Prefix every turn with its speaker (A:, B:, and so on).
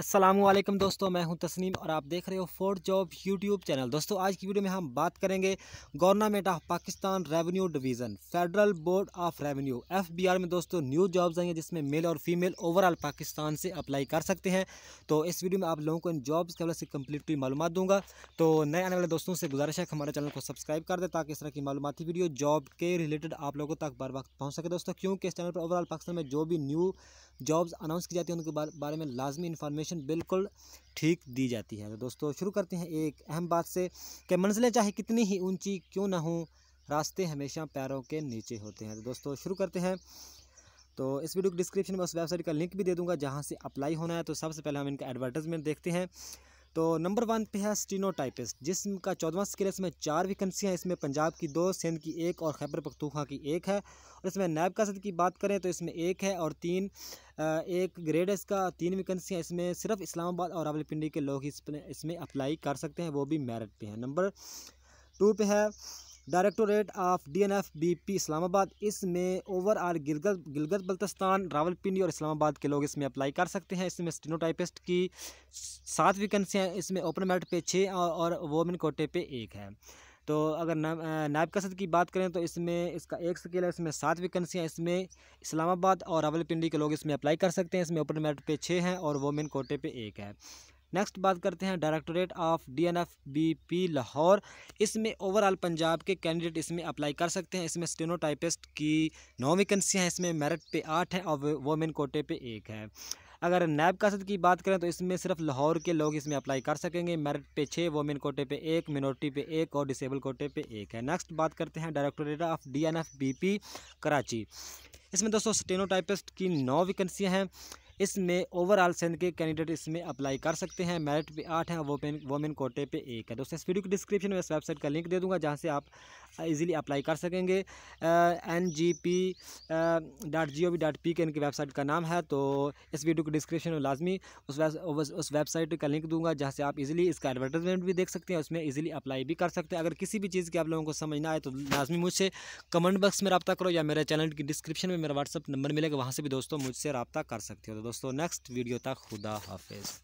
A: असलम दोस्तों मैं हूं तस्नीम और आप देख रहे हो फोर्ड जॉब यूट्यूब चैनल दोस्तों आज की वीडियो में हम बात करेंगे government of Pakistan revenue division federal board of revenue FBR में दोस्तों न्यू जॉब्स आई हैं जिसमें मेल और फीमेल ओवरऑल पाकिस्तान से अप्लाई कर सकते हैं तो इस वीडियो में आप लोगों को इन जॉब्स के से कम्प्लीटली मालूम दूंगा तो नए आने वाले दोस्तों से गुजारिश है हमारे चैनल को सब्सक्राइब कर दें ताकि इस तरह की मालूमती वीडियो जॉब के रिलेटेड आप लोगों तक बर वक्त पहुँच सके दोस्तों क्योंकि इस चैनल पर ओवरऑल पाकिस्तान में जो भी न्यू जॉब्स अनाउंस की जाती है उनके बारे में लाजमी इन्फॉर्मेशन बिल्कुल ठीक दी जाती है तो दोस्तों शुरू करते हैं एक अहम बात से कि मंजिलें चाहे कितनी ही ऊंची क्यों ना हों रास्ते हमेशा पैरों के नीचे होते हैं तो दोस्तों शुरू करते हैं तो इस वीडियो की डिस्क्रिप्शन में उस वेबसाइट का लिंक भी दे दूंगा जहाँ से अप्लाई होना है तो सबसे पहले हम इनका एडवर्टाइजमेंट देखते हैं तो नंबर वन पे है स्टीनो टाइपिस्ट जिसका चौदवा स्केल इसमें चार हैं इसमें पंजाब की दो सिंध की एक और खैबर पखतूखा की एक है और इसमें नायब कासद की बात करें तो इसमें एक है और तीन एक ग्रेड का इसका तीन वैकेंसियाँ इसमें सिर्फ इस्लामाबाद और रावलपिंडी के लोग इसमें अप्लाई कर सकते हैं वो भी मेरिट पे हैं नंबर टू पे है directorate of DNF BP Islamabad इसमें ओवरऑल गिलगत गिलगत बल्तिस्तान रावलपिंडी और इस्लामाबाद के लोग इसमें अप्लाई कर सकते हैं इसमें स्टिनोटाइपिस्ट की सात वैकेंसियाँ इसमें ओपन मेरिट पे छः और वोमेन कोटे पे एक है तो अगर नायब कसद की बात करें तो इसमें इसका एक स्केल है इसमें सात वैकेंसियाँ इसमें इस्लामाबाद और रावलपिंडी के लोग इसमें अप्लाई कर सकते हैं इसमें ओपन मेरिट पे छः हैं और वोमेन कोटे पे एक है नेक्स्ट बात करते हैं डायरेक्टोरेट ऑफ डीएनएफबीपी लाहौर इसमें ओवरऑल पंजाब के कैंडिडेट इसमें अप्लाई कर सकते हैं इसमें स्टेनोटाइपिस्ट की नौ वैकेंसियाँ हैं इसमें मेरिट पे आठ है और वोमेन कोटे पे एक है अगर नैब कसद की बात करें तो इसमें सिर्फ लाहौर के लोग इसमें अप्लाई कर सकेंगे मेरिट पे छः वोमेन कोटे पे एक मिनोरिटी पे एक और डिसेबल कोटे पे एक है नेक्स्ट बात करते हैं डायरेक्टोरेट ऑफ पी कराची इसमें दोस्तों स्टेनोटाइपिस्ट की नौ वैकेंसियाँ हैं इसमें ओवरऑल सिंध के कैंडिडेट इसमें अप्लाई कर सकते हैं मेरिट पे आठ है वोमेन वोमेन कोटे पे एक है दोस्तों इस वीडियो की डिस्क्रिप्शन में इस वेबसाइट का लिंक दे दूंगा जहाँ से आप इजीली अप्लाई कर सकेंगे N G P dot G O V dot P K इनकी वेबसाइट का नाम है तो इस वीडियो की डिस्क्रिप्शन में लाजमी उस उस वेबसाइट का लिंक दूंगा जहाँ से आप इजिली इसका एडवर्टाइजमेंट भी देख सकते हैं उसमें ईजिली अप्लाई भी कर सकते हैं अगर किसी भी चीज़ की आप लोगों को समझ ना आए तो लाजमी मुझसे कमेंट बॉक्स में रबा करो या मेरे चैनल की डिस्क्रिप्शन में मेरा व्हाट्सअप नंबर मिलेगा वहाँ से भी दोस्तों मुझसे रबा कर सकते हो तो दोस्तों नेक्स्ट वीडियो तक खुदा हाफिज़